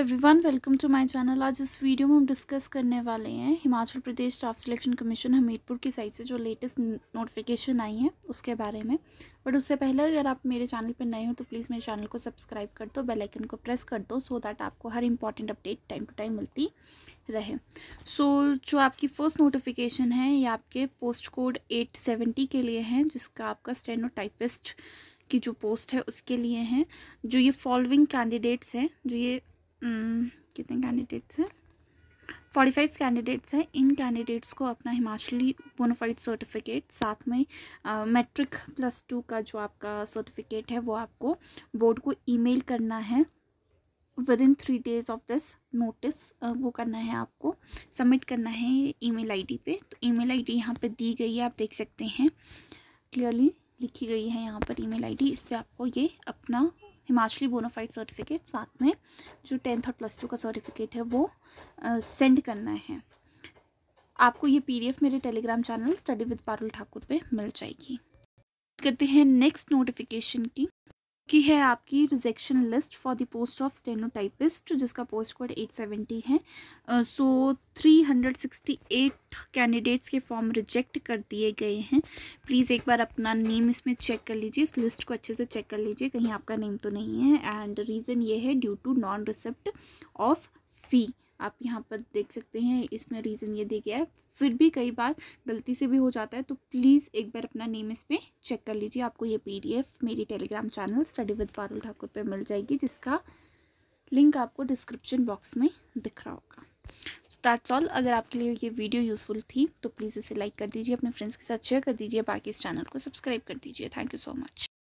every everyone welcome to my channel आज इस video में हम डिस्कस करने वाले हैं Himachal Pradesh staff selection commission Hamirpur की साइड से जो लेटेस्ट नोटिफिकेशन आई है उसके बारे में बट उससे पहले अगर आप मेरे चैनल पर नए हो तो प्लीज़ मेरे चैनल को सब्सक्राइब कर दो बेल आइकन को प्रेस कर दो सो दैट आपको हर important update time to time मिलती रहे सो so, जो आपकी फ़र्स्ट नोटिफिकेशन है ये आपके पोस्ट कोड एट सेवेंटी के लिए हैं जिसका आपका स्टेनो टाइपिस्ट की जो पोस्ट है उसके लिए हैं जो ये फॉलोइंग कैंडिडेट्स हैं जो ये कितने कैंडिडेट्स हैं फोर्टी फाइव कैंडिडेट्स हैं इन कैंडिडेट्स को अपना हिमाचली बोनोफाइड सर्टिफिकेट साथ में मैट्रिक प्लस टू का जो आपका सर्टिफिकेट है वो आपको बोर्ड को ईमेल करना है within three days of this notice वो करना है आपको सबमिट करना है ईमेल आईडी पे तो ईमेल आईडी यहाँ पे दी गई है आप देख सकते हैं क्लियरली लिखी गई है यहाँ पर ईमेल आईडी इस पर आपको ये अपना हिमाचली बोनाफाइड सर्टिफिकेट साथ में जो टेंथ और प्लस टू का सर्टिफिकेट है वो सेंड करना है आपको ये पीडीएफ मेरे Telegram channel study with Parul Thakur पे मिल जाएगी करते हैं नेक्स्ट नोटिफिकेशन की की है आपकी rejection list for the post of stenotypist जिसका पोस्ट कोड 870 है so three hundred sixty eight candidates के फॉर्म रिजेक्ट कर दिए गए हैं प्लीज़ एक बार अपना नेम इसमें चेक कर लीजिए इस लिस्ट को अच्छे से चेक कर लीजिए कहीं आपका नेम तो नहीं है एंड रीज़न ये है due to non receipt of fee आप यहाँ पर देख सकते हैं इसमें रीज़न ये दे गया है फिर भी कई बार गलती से भी हो जाता है तो प्लीज़ एक बार अपना नेम इस पर चेक कर लीजिए आपको ये पीडीएफ मेरी Telegram channel study with Parul Thakur पर मिल जाएगी जिसका लिंक आपको डिस्क्रिप्शन बॉक्स में दिख रहा होगा सो दैट्स ऑल अगर आपके लिए ये वीडियो यूज़फुल थी तो प्लीज़ इसे लाइक कर दीजिए अपने फ्रेंड्स के साथ शेयर कर दीजिए बाकी इस चैनल को सब्सक्राइब कर दीजिए थैंक यू सो मच